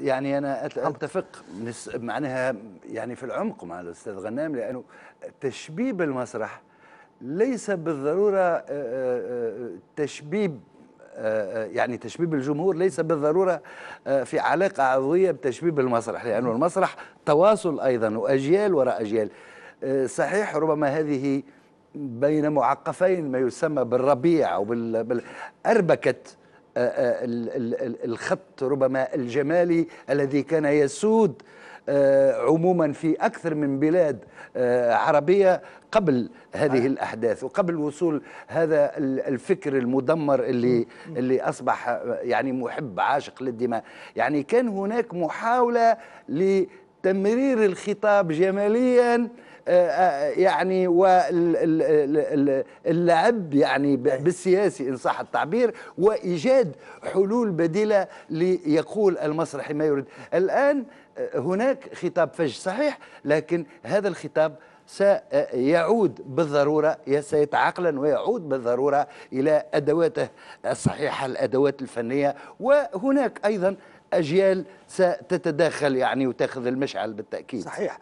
يعني انا اتفق معناها يعني في العمق مع الاستاذ غنام لانه تشبيب المسرح ليس بالضروره آه، آه، آه، تشبيب يعني تشبيب الجمهور ليس بالضرورة في علاقة عضوية بتشبيب المسرح لأنه المسرح تواصل أيضا وأجيال وراء أجيال صحيح ربما هذه بين معقفين ما يسمى بالربيع أو بالاربكه أربكت آه، آه، الخط ربما الجمالي الذي كان يسود آه، عموما في أكثر من بلاد عربية قبل هذه الأحداث وقبل وصول هذا الفكر المدمر اللي اللي أصبح يعني محب عاشق للدماء يعني كان هناك محاولة لتمرير الخطاب جماليا آه، آه، يعني واللعب يعني أيوة. بالسياسي ان صح التعبير وايجاد حلول بديله ليقول المسرحي ما يريد الان آه، هناك خطاب فج صحيح لكن هذا الخطاب سيعود بالضرورة سيتعقلا ويعود بالضرورة إلى أدواته الصحيحة الأدوات الفنية وهناك أيضا أجيال ستتداخل يعني وتاخذ المشعل بالتأكيد صحيح